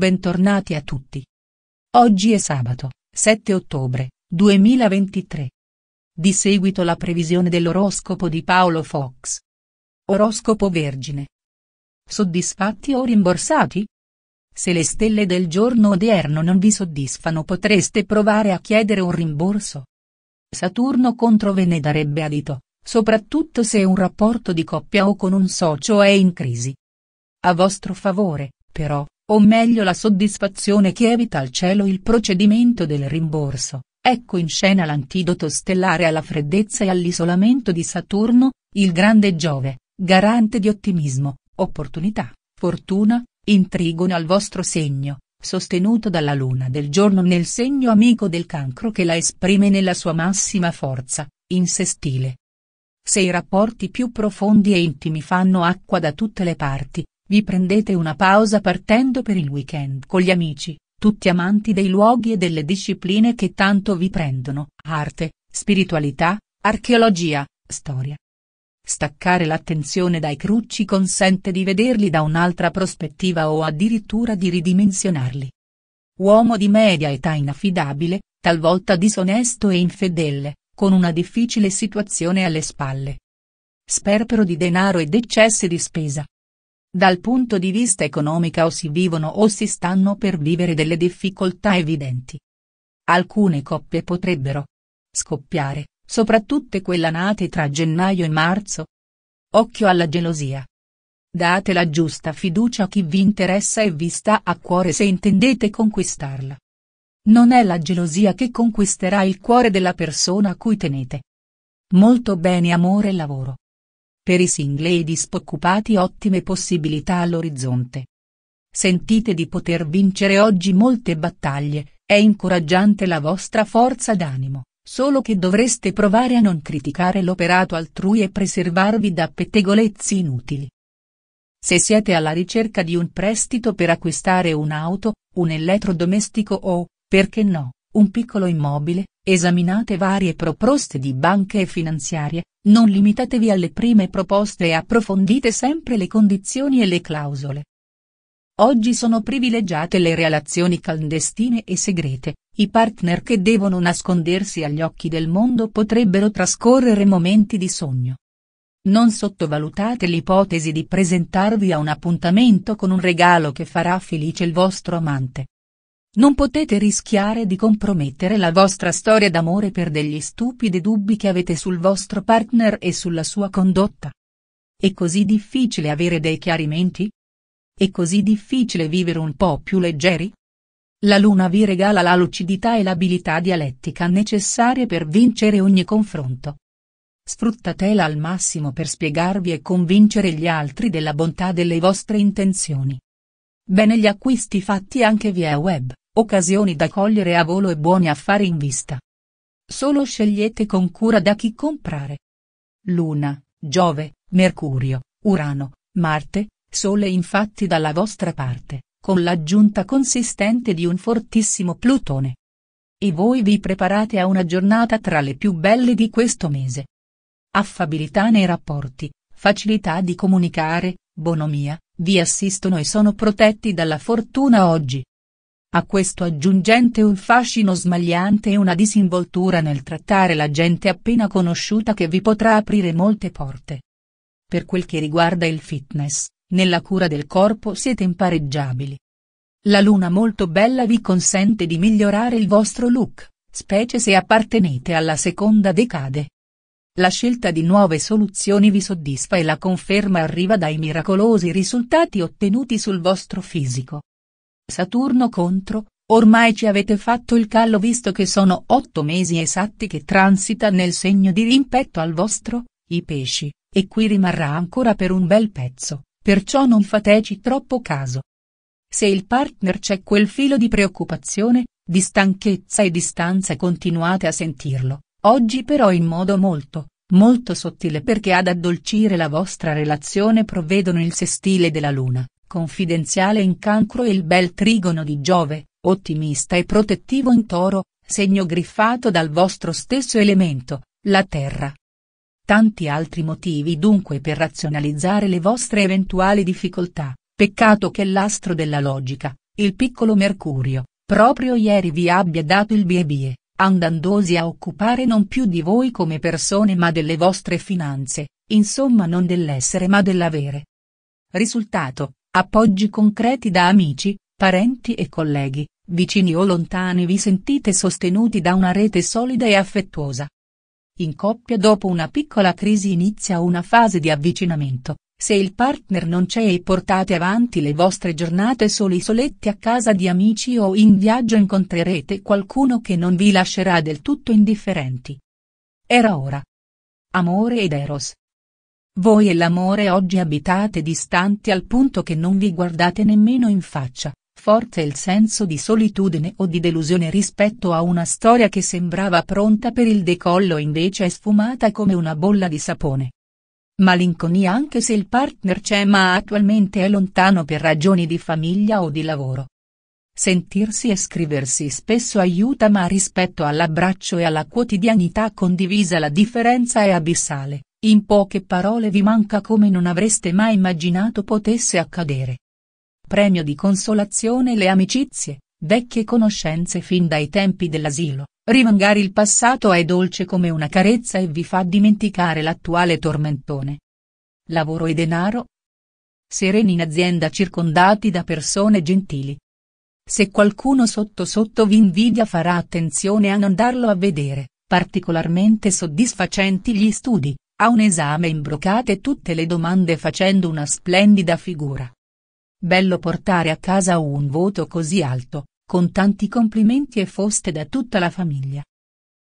Bentornati a tutti. Oggi è sabato, 7 ottobre 2023. Di seguito la previsione dell'oroscopo di Paolo Fox. Oroscopo Vergine. Soddisfatti o rimborsati? Se le stelle del giorno odierno non vi soddisfano potreste provare a chiedere un rimborso. Saturno contro ve ne darebbe adito, soprattutto se un rapporto di coppia o con un socio è in crisi. A vostro favore, però, o meglio la soddisfazione che evita al cielo il procedimento del rimborso, ecco in scena l'antidoto stellare alla freddezza e all'isolamento di Saturno, il grande Giove, garante di ottimismo, opportunità, fortuna, intrigone al vostro segno, sostenuto dalla luna del giorno nel segno amico del cancro che la esprime nella sua massima forza, in sé stile. Se i rapporti più profondi e intimi fanno acqua da tutte le parti, vi prendete una pausa partendo per il weekend con gli amici, tutti amanti dei luoghi e delle discipline che tanto vi prendono, arte, spiritualità, archeologia, storia. Staccare l'attenzione dai crucci consente di vederli da un'altra prospettiva o addirittura di ridimensionarli. Uomo di media età inaffidabile, talvolta disonesto e infedele, con una difficile situazione alle spalle. Sperpero di denaro ed eccessi di spesa, dal punto di vista economica o si vivono o si stanno per vivere delle difficoltà evidenti. Alcune coppie potrebbero scoppiare, soprattutto quella nate tra gennaio e marzo. Occhio alla gelosia. Date la giusta fiducia a chi vi interessa e vi sta a cuore se intendete conquistarla. Non è la gelosia che conquisterà il cuore della persona a cui tenete. Molto bene amore e lavoro. Per i single e i disoccupati ottime possibilità all'orizzonte. Sentite di poter vincere oggi molte battaglie, è incoraggiante la vostra forza d'animo, solo che dovreste provare a non criticare l'operato altrui e preservarvi da pettegolezzi inutili. Se siete alla ricerca di un prestito per acquistare un'auto, un elettrodomestico o, perché no, un piccolo immobile, esaminate varie proposte di banche e finanziarie, non limitatevi alle prime proposte e approfondite sempre le condizioni e le clausole. Oggi sono privilegiate le relazioni clandestine e segrete, i partner che devono nascondersi agli occhi del mondo potrebbero trascorrere momenti di sogno. Non sottovalutate l'ipotesi di presentarvi a un appuntamento con un regalo che farà felice il vostro amante. Non potete rischiare di compromettere la vostra storia d'amore per degli stupidi dubbi che avete sul vostro partner e sulla sua condotta. È così difficile avere dei chiarimenti? È così difficile vivere un po' più leggeri? La luna vi regala la lucidità e l'abilità dialettica necessarie per vincere ogni confronto. Sfruttatela al massimo per spiegarvi e convincere gli altri della bontà delle vostre intenzioni. Bene gli acquisti fatti anche via web. Occasioni da cogliere a volo e buoni affari in vista. Solo scegliete con cura da chi comprare. Luna, Giove, Mercurio, Urano, Marte, Sole infatti dalla vostra parte, con l'aggiunta consistente di un fortissimo Plutone. E voi vi preparate a una giornata tra le più belle di questo mese. Affabilità nei rapporti, facilità di comunicare, bonomia, vi assistono e sono protetti dalla fortuna oggi. A questo aggiungente un fascino smagliante e una disinvoltura nel trattare la gente appena conosciuta che vi potrà aprire molte porte. Per quel che riguarda il fitness, nella cura del corpo siete impareggiabili. La luna molto bella vi consente di migliorare il vostro look, specie se appartenete alla seconda decade. La scelta di nuove soluzioni vi soddisfa e la conferma arriva dai miracolosi risultati ottenuti sul vostro fisico. Saturno contro, ormai ci avete fatto il callo visto che sono otto mesi esatti che transita nel segno di rimpetto al vostro, i pesci, e qui rimarrà ancora per un bel pezzo, perciò non fateci troppo caso. Se il partner c'è quel filo di preoccupazione, di stanchezza e distanza continuate a sentirlo, oggi però in modo molto, molto sottile perché ad addolcire la vostra relazione provvedono il sestile della luna, Confidenziale in cancro e il bel trigono di Giove, ottimista e protettivo in toro, segno griffato dal vostro stesso elemento, la terra. Tanti altri motivi dunque per razionalizzare le vostre eventuali difficoltà, peccato che l'astro della logica, il piccolo Mercurio, proprio ieri vi abbia dato il biebie, andandosi a occupare non più di voi come persone ma delle vostre finanze, insomma non dell'essere ma dell'avere. Risultato, Appoggi concreti da amici, parenti e colleghi, vicini o lontani vi sentite sostenuti da una rete solida e affettuosa. In coppia dopo una piccola crisi inizia una fase di avvicinamento, se il partner non c'è e portate avanti le vostre giornate soli soletti a casa di amici o in viaggio incontrerete qualcuno che non vi lascerà del tutto indifferenti. Era ora. Amore ed Eros, voi e l'amore oggi abitate distanti al punto che non vi guardate nemmeno in faccia, forte il senso di solitudine o di delusione rispetto a una storia che sembrava pronta per il decollo invece è sfumata come una bolla di sapone. Malinconia anche se il partner c'è ma attualmente è lontano per ragioni di famiglia o di lavoro. Sentirsi e scriversi spesso aiuta ma rispetto all'abbraccio e alla quotidianità condivisa la differenza è abissale. In poche parole vi manca come non avreste mai immaginato potesse accadere. Premio di consolazione le amicizie, vecchie conoscenze fin dai tempi dell'asilo, rimangare il passato è dolce come una carezza e vi fa dimenticare l'attuale tormentone. Lavoro e denaro? Sereni in azienda circondati da persone gentili. Se qualcuno sotto sotto vi invidia farà attenzione a non darlo a vedere, particolarmente soddisfacenti gli studi, a un esame imbrocate tutte le domande facendo una splendida figura. Bello portare a casa un voto così alto, con tanti complimenti e foste da tutta la famiglia.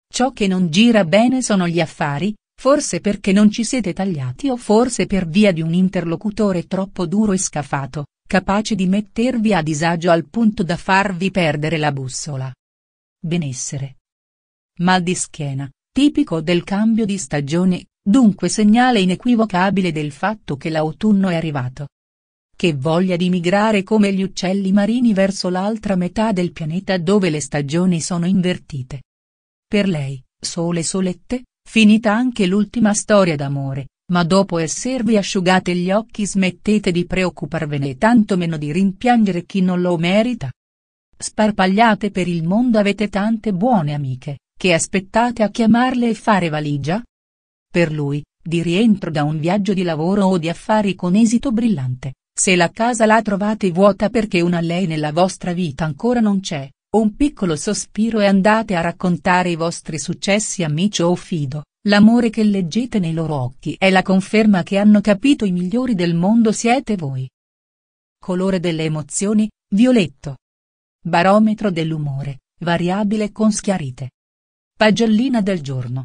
Ciò che non gira bene sono gli affari, forse perché non ci siete tagliati o forse per via di un interlocutore troppo duro e scafato, capace di mettervi a disagio al punto da farvi perdere la bussola. Benessere. Mal di schiena, tipico del cambio di stagione, Dunque segnale inequivocabile del fatto che l'autunno è arrivato. Che voglia di migrare come gli uccelli marini verso l'altra metà del pianeta dove le stagioni sono invertite. Per lei, sole solette, finita anche l'ultima storia d'amore, ma dopo esservi asciugate gli occhi smettete di preoccuparvene e tanto meno di rimpiangere chi non lo merita. Sparpagliate per il mondo avete tante buone amiche, che aspettate a chiamarle e fare valigia, per lui, di rientro da un viaggio di lavoro o di affari con esito brillante, se la casa la trovate vuota perché una lei nella vostra vita ancora non c'è, un piccolo sospiro e andate a raccontare i vostri successi amici o fido, l'amore che leggete nei loro occhi è la conferma che hanno capito i migliori del mondo siete voi. Colore delle emozioni, violetto. Barometro dell'umore, variabile con schiarite. Pagellina del giorno